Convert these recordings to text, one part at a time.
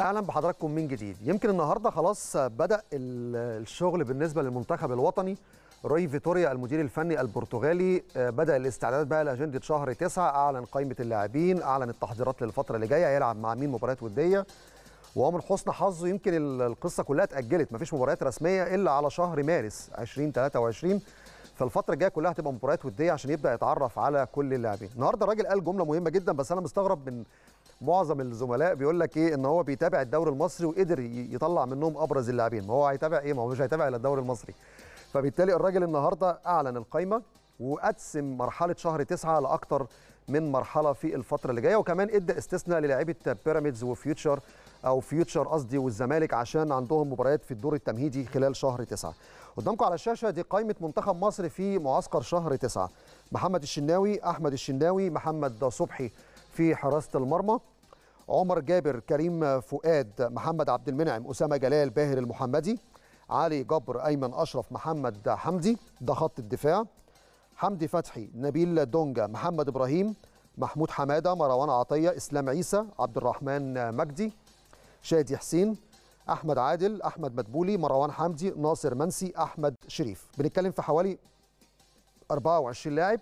اهلا بحضراتكم من جديد يمكن النهارده خلاص بدا الشغل بالنسبه للمنتخب الوطني روي فيتوريا المدير الفني البرتغالي آه، بدا الاستعداد بقى لاجنده شهر تسعة اعلن قائمه اللاعبين اعلن التحضيرات للفتره اللي جايه هيلعب مع مين مباريات وديه ومن حسن حظه يمكن القصه كلها اتاجلت مفيش مباريات رسميه الا على شهر مارس 2023 فالفتره الجايه كلها هتبقى مباريات وديه عشان يبدا يتعرف على كل اللاعبين النهارده الراجل قال جمله مهمه جدا بس انا مستغرب من معظم الزملاء بيقول لك ايه ان هو بيتابع الدوري المصري وقدر يطلع منهم ابرز اللاعبين ما هو هيتابع ايه ما هو مش هيتابع الا الدوري المصري فبالتالي الراجل النهارده اعلن القايمه وقسم مرحله شهر تسعة لاكثر من مرحله في الفتره اللي جايه وكمان ادى استثناء للاعيبه بيراميدز وفيوتشر او فيوتشر قصدي والزمالك عشان عندهم مباريات في الدور التمهيدي خلال شهر تسعة قدامكم على الشاشه دي قائمه منتخب مصر في معسكر شهر تسعة محمد الشناوي احمد الشناوي محمد صبحي في حراسه المرمى عمر جابر كريم فؤاد محمد عبد المنعم اسامه جلال باهر المحمدي علي جبر ايمن اشرف محمد حمدي ده خط الدفاع حمدي فتحي نبيل دونجا محمد ابراهيم محمود حماده مروان عطيه اسلام عيسى عبد الرحمن مجدي شادي حسين احمد عادل احمد مدبولي مروان حمدي ناصر منسي احمد شريف بنتكلم في حوالي 24 لاعب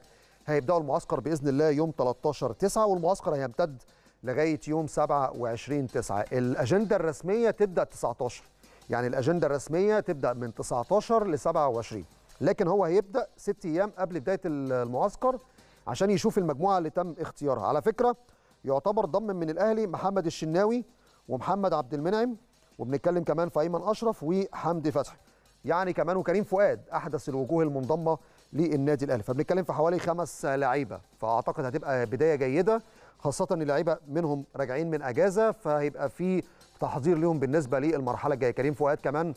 هيبداوا المعسكر باذن الله يوم 13 9 والمعسكر هيمتد لغايه يوم 27 9 الاجنده الرسميه تبدا 19 يعني الاجنده الرسميه تبدا من 19 ل 27 لكن هو هيبدا ست ايام قبل بدايه المعسكر عشان يشوف المجموعه اللي تم اختيارها على فكره يعتبر ضم من الاهلي محمد الشناوي ومحمد عبد المنعم وبنتكلم كمان في ايمن اشرف وحمدي فتحي يعني كمان وكريم فؤاد احدث الوجوه المنضمه للنادي الاهلي فبنتكلم في حوالي خمس لعيبه فاعتقد هتبقى بدايه جيده خاصه ان اللعيبه منهم راجعين من اجازه فهيبقى في تحضير لهم بالنسبه للمرحله الجايه كريم فؤاد كمان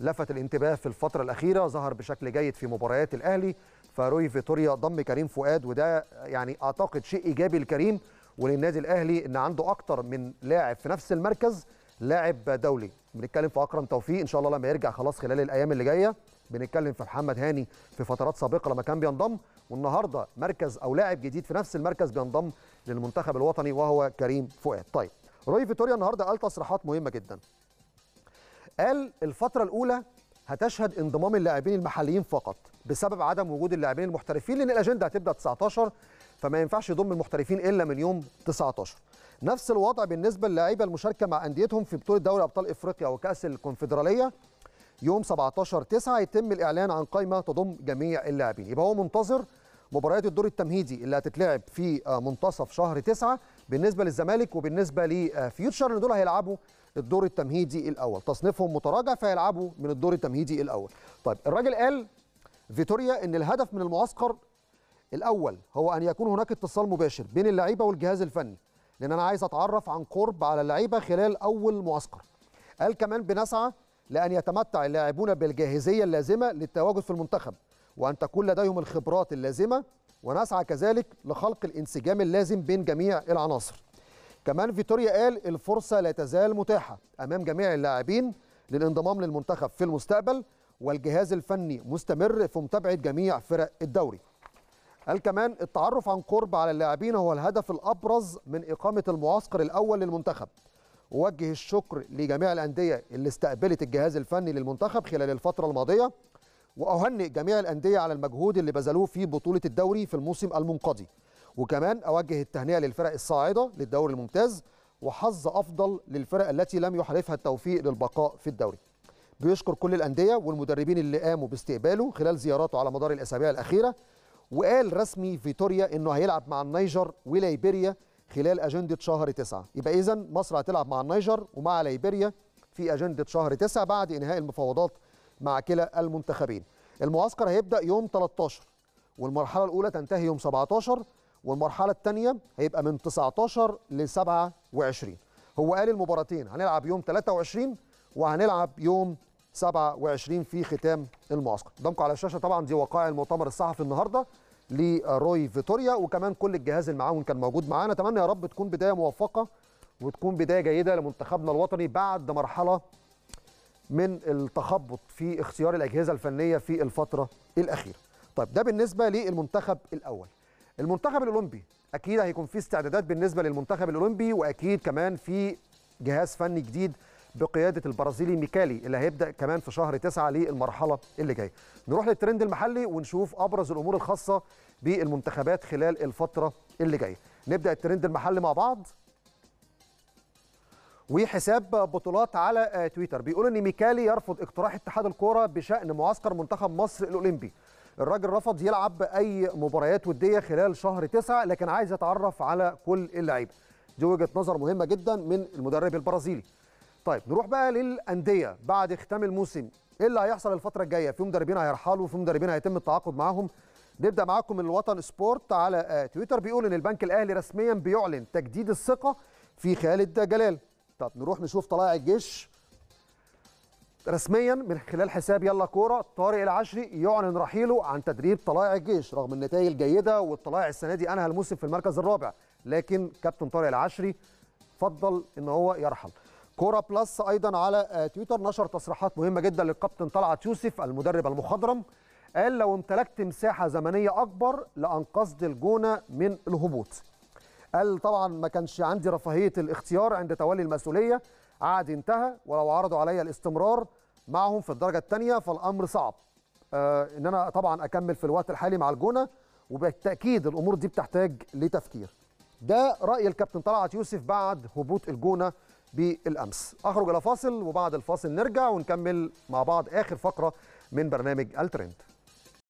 لفت الانتباه في الفتره الاخيره ظهر بشكل جيد في مباريات الاهلي فروي فيتوريا ضم كريم فؤاد وده يعني اعتقد شيء ايجابي لكريم وللنادي الاهلي ان عنده اكتر من لاعب في نفس المركز لاعب دولي بنتكلم في اكرم توفيق ان شاء الله لما يرجع خلاص خلال الايام اللي جايه بنتكلم في محمد هاني في فترات سابقه لما كان بينضم والنهارده مركز او لاعب جديد في نفس المركز بينضم للمنتخب الوطني وهو كريم فؤاد طيب روي فيتوريا النهارده قال تصريحات مهمه جدا قال الفتره الاولى هتشهد انضمام اللاعبين المحليين فقط بسبب عدم وجود اللاعبين المحترفين لان الاجنده هتبدا 19 فما ينفعش يضم المحترفين الا من يوم 19 نفس الوضع بالنسبه للاعيبه المشاركه مع انديتهم في بطوله دوري ابطال افريقيا وكاس الكونفدراليه يوم 17 9 يتم الإعلان عن قائمة تضم جميع اللاعبين يبقى هو منتظر مباريات الدور التمهيدي اللي هتتلعب في آه، منتصف شهر 9 بالنسبة للزمالك وبالنسبة لفيوتشر اللي دول هيلعبوا الدور التمهيدي الأول تصنيفهم متراجع فيلعبوا من الدور التمهيدي الأول طيب الراجل قال فيتوريا ان الهدف من المعسكر الاول هو ان يكون هناك اتصال مباشر بين اللعيبه والجهاز الفني لان انا عايز اتعرف عن قرب على اللعيبه خلال اول معسكر قال كمان بنسعى لأن يتمتع اللاعبون بالجاهزية اللازمة للتواجد في المنتخب وأن تكون لديهم الخبرات اللازمة ونسعى كذلك لخلق الانسجام اللازم بين جميع العناصر كمان فيتوريا قال الفرصة لا تزال متاحة أمام جميع اللاعبين للانضمام للمنتخب في المستقبل والجهاز الفني مستمر في متابعة جميع فرق الدوري قال كمان التعرف عن قرب على اللاعبين هو الهدف الأبرز من إقامة المعسكر الأول للمنتخب ووجه الشكر لجميع الأندية اللي استقبلت الجهاز الفني للمنتخب خلال الفترة الماضية وأهنئ جميع الأندية على المجهود اللي بذلوه في بطولة الدوري في الموسم المنقضي وكمان أوجه التهنئة للفرق الصاعدة للدوري الممتاز وحظ أفضل للفرق التي لم يحالفها التوفيق للبقاء في الدوري بيشكر كل الأندية والمدربين اللي قاموا باستقباله خلال زياراته على مدار الأسابيع الأخيرة وقال رسمي فيتوريا انه هيلعب مع النيجر وليبيريا خلال أجندة شهر تسعة يبقى إذا مصر هتلعب مع النيجر ومع ليبيريا في أجندة شهر تسعة بعد إنهاء المفاوضات مع كلا المنتخبين المعسكر هيبدأ يوم 13 والمرحلة الأولى تنتهي يوم 17 والمرحلة الثانية هيبقى من 19 ل 27 هو قال المباراتين هنلعب يوم 23 وهنلعب يوم 27 في ختام المعسكر قدامكم على الشاشة طبعا دي وقائع المؤتمر الصحفي النهارده لروي فيتوريا وكمان كل الجهاز المعاون كان موجود معانا اتمنى يا رب تكون بدايه موفقه وتكون بدايه جيده لمنتخبنا الوطني بعد مرحله من التخبط في اختيار الاجهزه الفنيه في الفتره الاخيره طيب ده بالنسبه للمنتخب الاول المنتخب الاولمبي اكيد هيكون في استعدادات بالنسبه للمنتخب الاولمبي واكيد كمان في جهاز فني جديد بقياده البرازيلي ميكالي اللي هيبدا كمان في شهر 9 للمرحله اللي جايه. نروح للترند المحلي ونشوف ابرز الامور الخاصه بالمنتخبات خلال الفتره اللي جايه. نبدا الترند المحلي مع بعض وحساب بطولات على تويتر بيقول ان ميكالي يرفض اقتراح اتحاد الكوره بشان معسكر منتخب مصر الاولمبي الراجل رفض يلعب اي مباريات وديه خلال شهر تسعة لكن عايز يتعرف على كل اللعيبه دي وجهه نظر مهمه جدا من المدرب البرازيلي طيب نروح بقى للانديه بعد ختام الموسم ايه اللي هيحصل الفتره الجايه في مدربين هيرحلوا في مدربين هيتم التعاقد معاهم نبدا معاكم من الوطن سبورت على آه، تويتر بيقول ان البنك الاهلي رسميا بيعلن تجديد الثقه في خالد جلال طب نروح نشوف طلائع الجيش رسميا من خلال حساب يلا كوره طارق العشري يعلن رحيله عن تدريب طلائع الجيش رغم النتائج الجيده والطلائع السنه دي انهى الموسم في المركز الرابع لكن كابتن طارق العشري فضل ان هو يرحل كوره بلس ايضا على آه، تويتر نشر تصريحات مهمه جدا للكابتن طلعت يوسف المدرب المخضرم قال لو امتلكت مساحه زمنيه اكبر لانقذت الجونه من الهبوط قال طبعا ما كانش عندي رفاهيه الاختيار عند تولي المسؤوليه عاد انتهى ولو عرضوا علي الاستمرار معهم في الدرجه الثانيه فالامر صعب آه ان انا طبعا اكمل في الوقت الحالي مع الجونه وبالتاكيد الامور دي بتحتاج لتفكير ده راي الكابتن طلعت يوسف بعد هبوط الجونه بالامس اخرج الى فاصل وبعد الفاصل نرجع ونكمل مع بعض اخر فقره من برنامج الترند